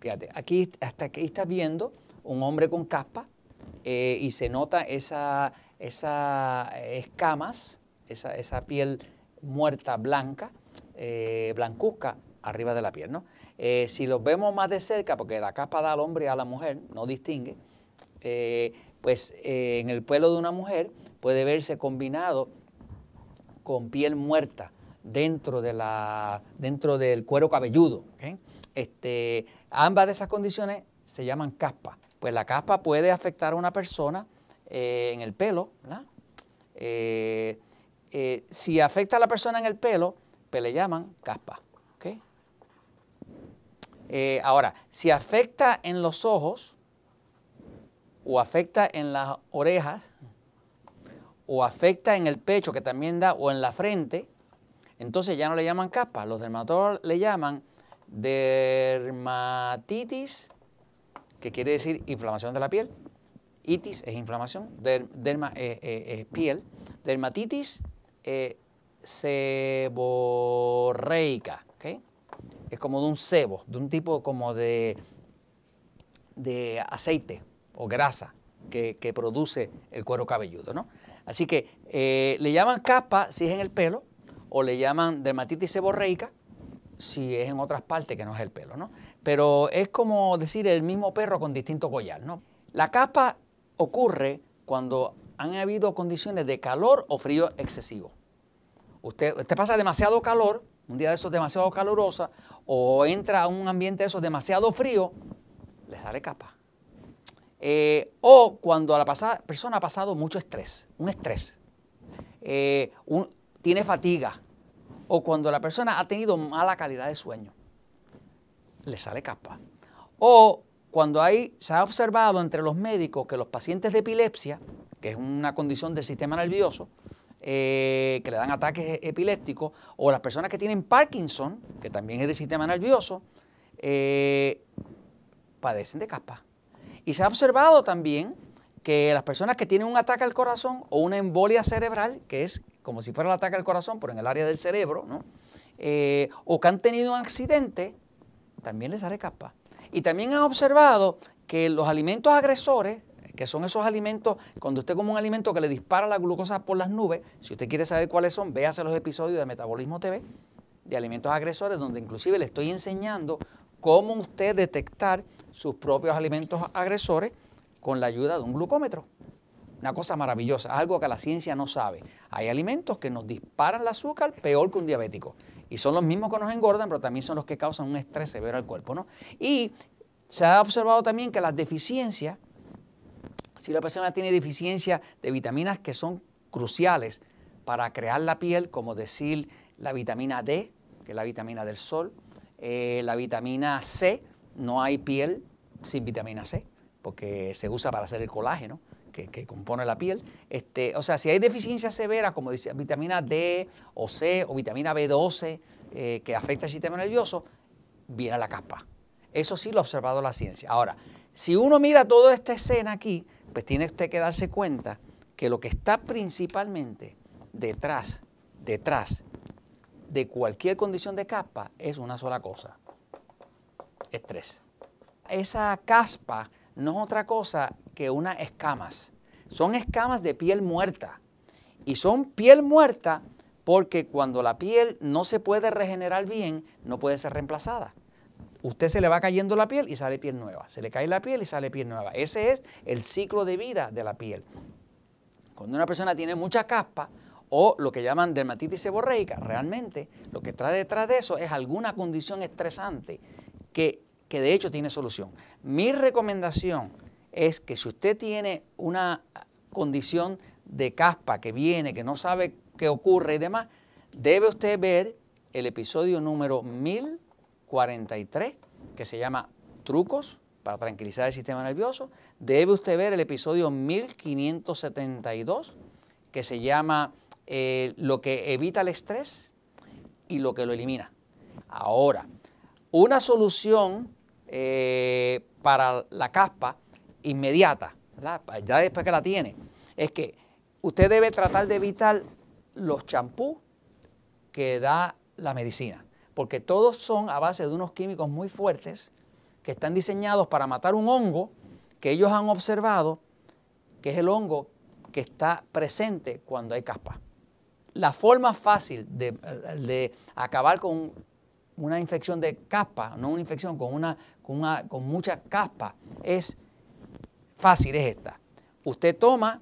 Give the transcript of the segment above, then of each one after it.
Fíjate, aquí, hasta aquí estás viendo un hombre con capa eh, y se nota esas esa eh, escamas, esa, piel muerta blanca, eh, blancuzca arriba de la piel. si los vemos más de cerca, porque la capa da al hombre y a la mujer, no distingue, pues en el pelo de una mujer puede verse combinado con piel muerta dentro, de la, dentro del cuero cabelludo. Este, ambas de esas condiciones se llaman caspa. Pues la caspa puede afectar a una persona eh, en el pelo. Eh, eh, si afecta a la persona en el pelo, pues le llaman caspa. ahora, si afecta en los ojos o afecta en las orejas, o afecta en el pecho, que también da, o en la frente, entonces ya no le llaman caspa, los dermatólogos le llaman dermatitis, que quiere decir inflamación de la piel. Itis es inflamación, derma es, eh, eh, eh, piel. Dermatitis seborreica, Es como de un sebo, de un tipo como de, de aceite o grasa que, produce el cuero cabelludo, ¿no? Así que le llaman capa si es en el pelo, o le llaman dermatitis seborreica si es en otras partes que no es el pelo, ¿no? Pero es como decir el mismo perro con distinto collar, ¿no? La capa ocurre cuando han habido condiciones de calor o frío excesivo. Usted, te pasa demasiado calor, un día de esos demasiado calurosa, o entra a un ambiente de esos demasiado frío, le sale capa. Eh, o cuando a la pasada, persona ha pasado mucho estrés, un estrés. Eh, un, tiene fatiga o cuando la persona ha tenido mala calidad de sueño, le sale caspa. O cuando hay, se ha observado entre los médicos que los pacientes de epilepsia, que es una condición del sistema nervioso, eh, que le dan ataques epilépticos, o las personas que tienen Parkinson, que también es del sistema nervioso, eh, padecen de caspa. Y se ha observado también que las personas que tienen un ataque al corazón o una embolia cerebral, que es como si fuera el ataque al corazón, pero en el área del cerebro, ¿no? Eh, o que han tenido un accidente, también les haré capa. Y también han observado que los alimentos agresores, que son esos alimentos, cuando usted come un alimento que le dispara la glucosa por las nubes, si usted quiere saber cuáles son, véase los episodios de Metabolismo TV, de alimentos agresores, donde inclusive le estoy enseñando cómo usted detectar sus propios alimentos agresores con la ayuda de un glucómetro. Una cosa maravillosa, algo que la ciencia no sabe. Hay alimentos que nos disparan el azúcar peor que un diabético. Y son los mismos que nos engordan, pero también son los que causan un estrés severo al cuerpo. ¿no? Y se ha observado también que las deficiencias, si la persona tiene deficiencia de vitaminas que son cruciales para crear la piel, como decir la vitamina D, que es la vitamina del sol, eh, la vitamina C, no hay piel sin vitamina C, porque se usa para hacer el colágeno que, compone la piel. Este, o sea, si hay deficiencia severa como dice vitamina D o C o vitamina B12, eh, que afecta al sistema nervioso, viene la caspa, Eso sí lo ha observado la ciencia. Ahora, si uno mira toda esta escena aquí, pues tiene usted que darse cuenta que lo que está principalmente detrás, detrás de cualquier condición de caspa es una sola cosa, estrés. Esa caspa no es otra cosa que unas escamas. Son escamas de piel muerta. Y son piel muerta porque cuando la piel no se puede regenerar bien, no puede ser reemplazada. Usted se le va cayendo la piel y sale piel nueva. Se le cae la piel y sale piel nueva. Ese es el ciclo de vida de la piel. Cuando una persona tiene mucha caspa, o lo que llaman dermatitis seborreica, realmente lo que trae detrás de eso es alguna condición estresante que, que, de hecho tiene solución. Mi recomendación es que si usted tiene una condición de caspa que viene, que no sabe qué ocurre y demás, debe usted ver el episodio número 1043, que se llama Trucos para tranquilizar el sistema nervioso. Debe usted ver el episodio 1572, que se llama eh, Lo que evita el estrés y lo que lo elimina. Ahora, una solución eh, para la caspa inmediata, ¿verdad? ya después que la tiene, es que usted debe tratar de evitar los champús que da la medicina, porque todos son a base de unos químicos muy fuertes que están diseñados para matar un hongo que ellos han observado, que es el hongo que está presente cuando hay caspa. La forma fácil de, acabar con una infección de caspa, no una infección, con, una, con, con mucha caspa, es fácil es esta. Usted toma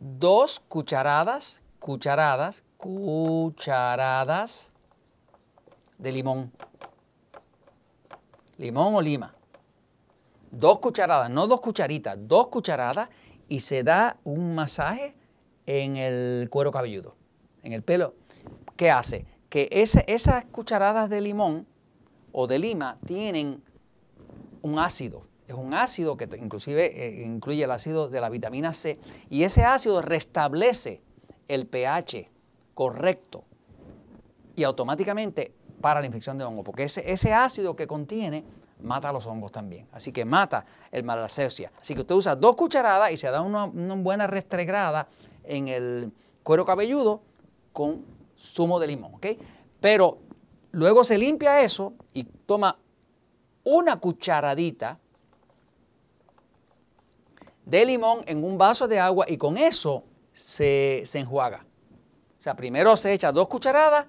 dos cucharadas, cucharadas, cucharadas de limón. Limón o lima. Dos cucharadas, no dos cucharitas, dos cucharadas y se da un masaje en el cuero cabelludo, en el pelo. ¿Qué hace? Que esas cucharadas de limón o de lima tienen un ácido es un ácido que inclusive eh, incluye el ácido de la vitamina C, y ese ácido restablece el pH correcto y automáticamente para la infección de hongo, porque ese, ese ácido que contiene mata a los hongos también, así que mata el malasecia. Así que usted usa dos cucharadas y se da una, buena restregrada en el cuero cabelludo con zumo de limón, ¿ok? Pero luego se limpia eso y toma una cucharadita de limón en un vaso de agua y con eso se, se enjuaga. O sea, primero se echa dos cucharadas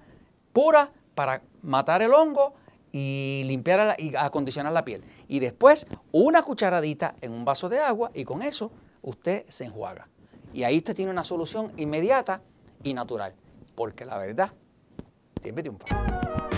puras para matar el hongo y limpiar y acondicionar la piel. Y después una cucharadita en un vaso de agua y con eso usted se enjuaga. Y ahí usted tiene una solución inmediata y natural, porque la verdad siempre triunfa.